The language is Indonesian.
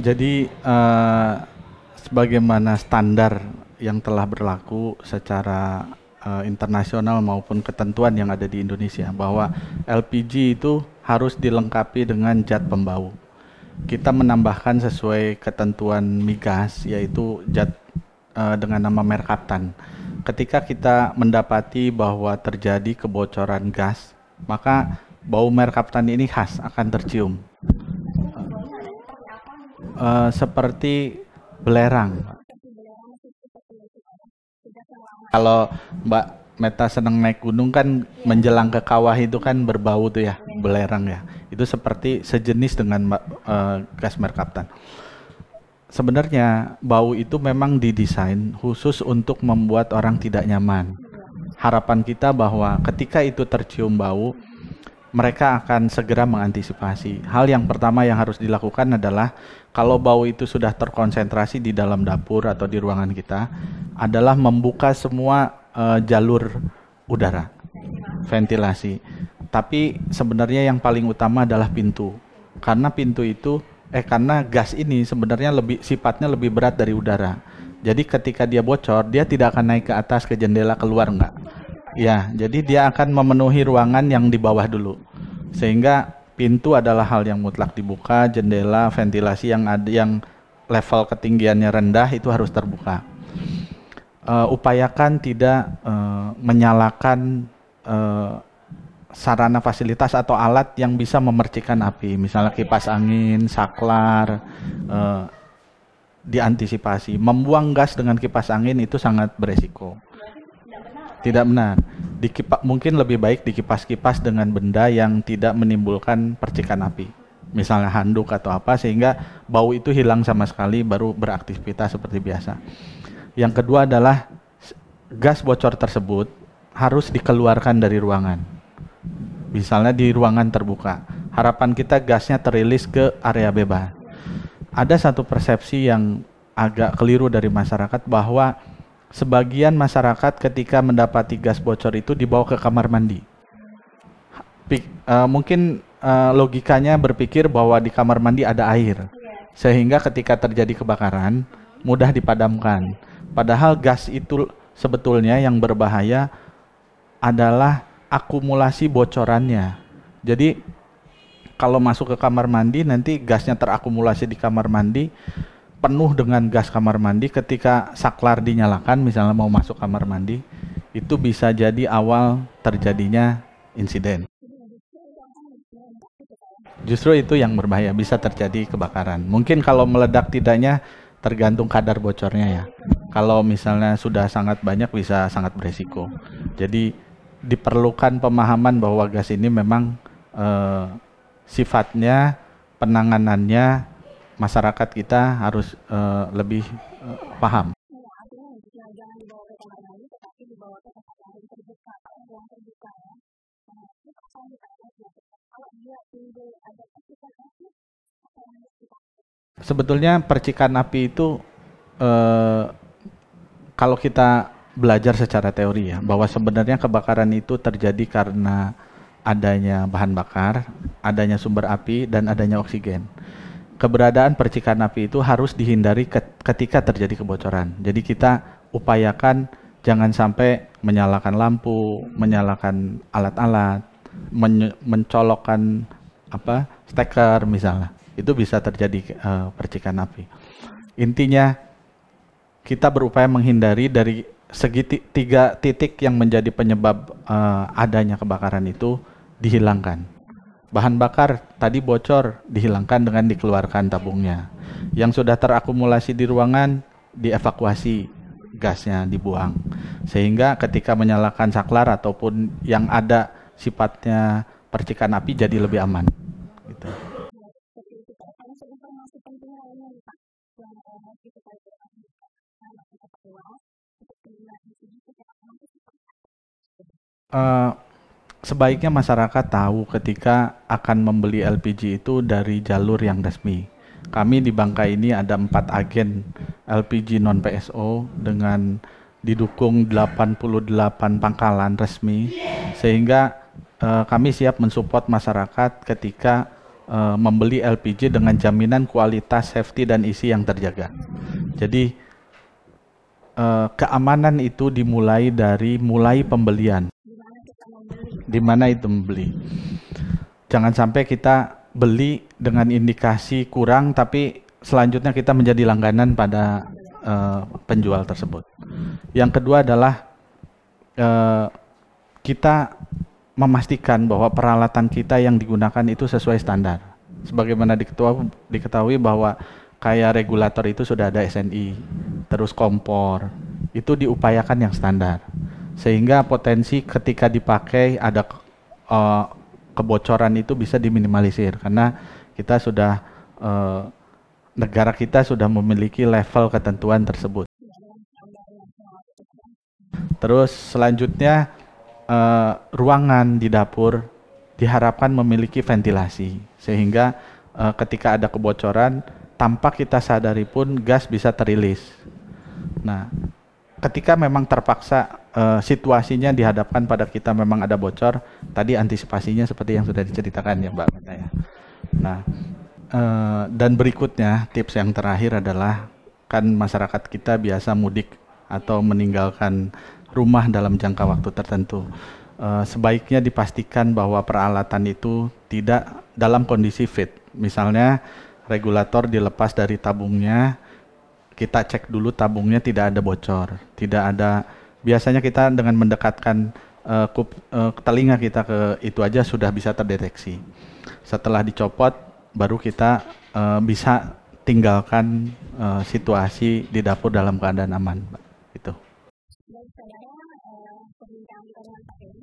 Jadi uh, sebagaimana standar yang telah berlaku secara uh, internasional maupun ketentuan yang ada di Indonesia bahwa LPG itu harus dilengkapi dengan zat pembau. Kita menambahkan sesuai ketentuan migas yaitu zat uh, dengan nama merkaptan. Ketika kita mendapati bahwa terjadi kebocoran gas, maka bau merkaptan ini khas akan tercium uh, seperti belerang. Kalau Mbak Meta seneng naik gunung kan menjelang ke kawah itu kan berbau tuh ya, belerang ya. Itu seperti sejenis dengan Mbak uh, Gasmer Kapten. Sebenarnya bau itu memang didesain khusus untuk membuat orang tidak nyaman. Harapan kita bahwa ketika itu tercium bau, mereka akan segera mengantisipasi. Hal yang pertama yang harus dilakukan adalah kalau bau itu sudah terkonsentrasi di dalam dapur atau di ruangan kita adalah membuka semua uh, jalur udara ventilasi. Tapi sebenarnya yang paling utama adalah pintu. Karena pintu itu eh karena gas ini sebenarnya lebih sifatnya lebih berat dari udara. Jadi ketika dia bocor, dia tidak akan naik ke atas ke jendela keluar enggak. Ya, jadi dia akan memenuhi ruangan yang di bawah dulu. Sehingga pintu adalah hal yang mutlak dibuka, jendela, ventilasi yang ada yang level ketinggiannya rendah itu harus terbuka. Uh, upayakan tidak uh, menyalakan uh, sarana fasilitas atau alat yang bisa memercikan api, misalnya kipas angin, saklar, uh, diantisipasi. Membuang gas dengan kipas angin itu sangat beresiko tidak benar dikipas mungkin lebih baik dikipas-kipas dengan benda yang tidak menimbulkan percikan api misalnya handuk atau apa sehingga bau itu hilang sama sekali baru beraktivitas seperti biasa yang kedua adalah gas bocor tersebut harus dikeluarkan dari ruangan misalnya di ruangan terbuka harapan kita gasnya terilis ke area bebas ada satu persepsi yang agak keliru dari masyarakat bahwa sebagian masyarakat ketika mendapati gas bocor itu dibawa ke kamar mandi. Pik, uh, mungkin uh, logikanya berpikir bahwa di kamar mandi ada air, sehingga ketika terjadi kebakaran mudah dipadamkan. Padahal gas itu sebetulnya yang berbahaya adalah akumulasi bocorannya. Jadi kalau masuk ke kamar mandi nanti gasnya terakumulasi di kamar mandi penuh dengan gas kamar mandi ketika saklar dinyalakan misalnya mau masuk kamar mandi itu bisa jadi awal terjadinya insiden. Justru itu yang berbahaya bisa terjadi kebakaran. Mungkin kalau meledak tidaknya tergantung kadar bocornya ya. Kalau misalnya sudah sangat banyak bisa sangat beresiko. Jadi diperlukan pemahaman bahwa gas ini memang eh, sifatnya penanganannya masyarakat kita harus uh, lebih uh, paham. Sebetulnya percikan api itu eh, kalau kita belajar secara teori ya bahwa sebenarnya kebakaran itu terjadi karena adanya bahan bakar, adanya sumber api dan adanya oksigen keberadaan percikan api itu harus dihindari ketika terjadi kebocoran. Jadi kita upayakan jangan sampai menyalakan lampu, menyalakan alat-alat, men mencolokkan apa steker misalnya. Itu bisa terjadi uh, percikan api. Intinya kita berupaya menghindari dari segi tiga titik yang menjadi penyebab uh, adanya kebakaran itu dihilangkan. Bahan bakar tadi bocor, dihilangkan dengan dikeluarkan tabungnya. Yang sudah terakumulasi di ruangan, dievakuasi gasnya dibuang. Sehingga ketika menyalakan saklar ataupun yang ada sifatnya percikan api jadi lebih aman. Gitu. Uh, sebaiknya masyarakat tahu ketika akan membeli LPG itu dari jalur yang resmi. Kami di Bangka ini ada empat agen LPG non PSO dengan didukung 88 pangkalan resmi sehingga uh, kami siap mensupport masyarakat ketika uh, membeli LPG dengan jaminan kualitas safety dan isi yang terjaga. Jadi uh, keamanan itu dimulai dari mulai pembelian di mana itu membeli. Jangan sampai kita beli dengan indikasi kurang tapi selanjutnya kita menjadi langganan pada uh, penjual tersebut. Yang kedua adalah uh, kita memastikan bahwa peralatan kita yang digunakan itu sesuai standar. Sebagaimana diketahui, diketahui bahwa kayak regulator itu sudah ada SNI, terus kompor, itu diupayakan yang standar sehingga potensi ketika dipakai ada uh, kebocoran itu bisa diminimalisir karena kita sudah uh, negara kita sudah memiliki level ketentuan tersebut. Terus selanjutnya uh, ruangan di dapur diharapkan memiliki ventilasi sehingga uh, ketika ada kebocoran tanpa kita sadari pun gas bisa terilis. Nah, ketika memang terpaksa uh, situasinya dihadapkan pada kita memang ada bocor, tadi antisipasinya seperti yang sudah diceritakan ya Mbak Meta ya. Nah, uh, dan berikutnya tips yang terakhir adalah kan masyarakat kita biasa mudik atau meninggalkan rumah dalam jangka waktu tertentu. Uh, sebaiknya dipastikan bahwa peralatan itu tidak dalam kondisi fit. Misalnya regulator dilepas dari tabungnya, kita cek dulu tabungnya tidak ada bocor, tidak ada biasanya kita dengan mendekatkan uh, kup, uh, telinga kita ke itu aja sudah bisa terdeteksi. Setelah dicopot, baru kita uh, bisa tinggalkan uh, situasi di dapur dalam keadaan aman, Itu. Dan saya, uh,